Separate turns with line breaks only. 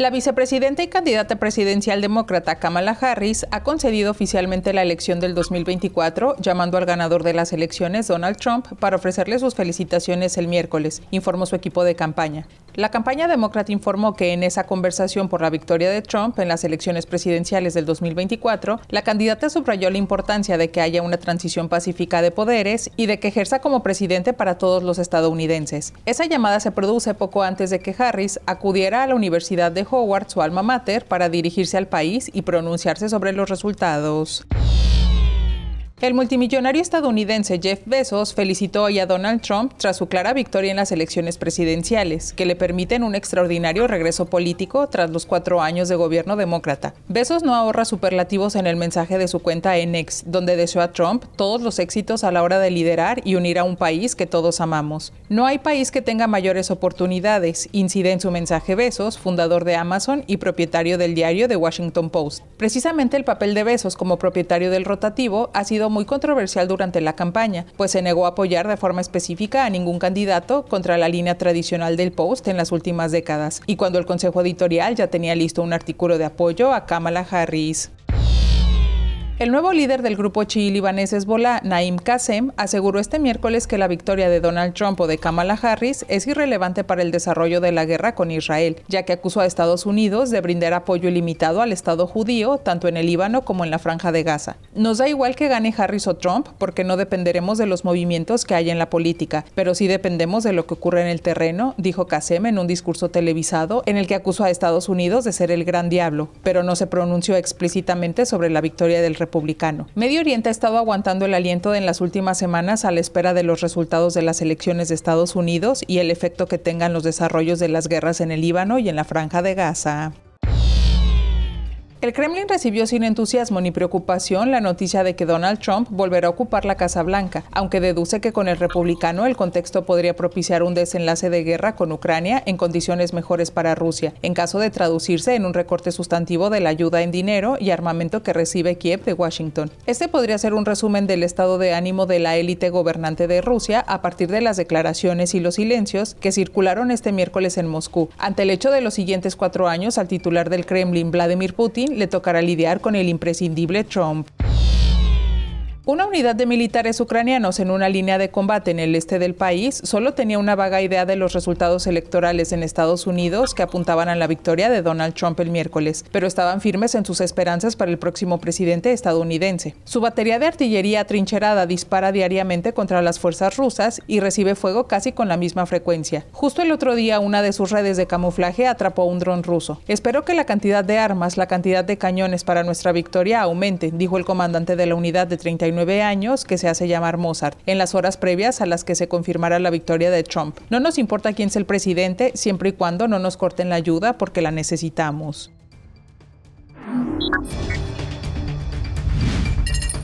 La vicepresidenta y candidata presidencial demócrata Kamala Harris ha concedido oficialmente la elección del 2024, llamando al ganador de las elecciones, Donald Trump, para ofrecerle sus felicitaciones el miércoles, informó su equipo de campaña. La campaña demócrata informó que en esa conversación por la victoria de Trump en las elecciones presidenciales del 2024, la candidata subrayó la importancia de que haya una transición pacífica de poderes y de que ejerza como presidente para todos los estadounidenses. Esa llamada se produce poco antes de que Harris acudiera a la Universidad de Howard, su alma mater, para dirigirse al país y pronunciarse sobre los resultados. El multimillonario estadounidense Jeff Bezos felicitó hoy a Donald Trump tras su clara victoria en las elecciones presidenciales, que le permiten un extraordinario regreso político tras los cuatro años de gobierno demócrata. Bezos no ahorra superlativos en el mensaje de su cuenta en X, donde deseó a Trump todos los éxitos a la hora de liderar y unir a un país que todos amamos. No hay país que tenga mayores oportunidades, incide en su mensaje Bezos, fundador de Amazon y propietario del diario The Washington Post. Precisamente el papel de Bezos como propietario del rotativo ha sido muy controversial durante la campaña, pues se negó a apoyar de forma específica a ningún candidato contra la línea tradicional del Post en las últimas décadas, y cuando el Consejo Editorial ya tenía listo un artículo de apoyo a Kamala Harris. El nuevo líder del grupo chií libanés Hezbollah, Naim Qasem, aseguró este miércoles que la victoria de Donald Trump o de Kamala Harris es irrelevante para el desarrollo de la guerra con Israel, ya que acusó a Estados Unidos de brindar apoyo ilimitado al Estado judío, tanto en el Líbano como en la Franja de Gaza. Nos da igual que gane Harris o Trump, porque no dependeremos de los movimientos que hay en la política, pero sí dependemos de lo que ocurre en el terreno, dijo Qasem en un discurso televisado en el que acusó a Estados Unidos de ser el gran diablo, pero no se pronunció explícitamente sobre la victoria del republicano. Medio Oriente ha estado aguantando el aliento en las últimas semanas a la espera de los resultados de las elecciones de Estados Unidos y el efecto que tengan los desarrollos de las guerras en el Líbano y en la Franja de Gaza. El Kremlin recibió sin entusiasmo ni preocupación la noticia de que Donald Trump volverá a ocupar la Casa Blanca, aunque deduce que con el republicano el contexto podría propiciar un desenlace de guerra con Ucrania en condiciones mejores para Rusia, en caso de traducirse en un recorte sustantivo de la ayuda en dinero y armamento que recibe Kiev de Washington. Este podría ser un resumen del estado de ánimo de la élite gobernante de Rusia a partir de las declaraciones y los silencios que circularon este miércoles en Moscú. Ante el hecho de los siguientes cuatro años, al titular del Kremlin, Vladimir Putin, le tocará lidiar con el imprescindible Trump. Una unidad de militares ucranianos en una línea de combate en el este del país solo tenía una vaga idea de los resultados electorales en Estados Unidos que apuntaban a la victoria de Donald Trump el miércoles, pero estaban firmes en sus esperanzas para el próximo presidente estadounidense. Su batería de artillería atrincherada dispara diariamente contra las fuerzas rusas y recibe fuego casi con la misma frecuencia. Justo el otro día una de sus redes de camuflaje atrapó un dron ruso. Espero que la cantidad de armas, la cantidad de cañones para nuestra victoria aumente, dijo el comandante de la unidad de 31 49 años, que se hace llamar Mozart, en las horas previas a las que se confirmara la victoria de Trump. No nos importa quién es el presidente, siempre y cuando no nos corten la ayuda porque la necesitamos.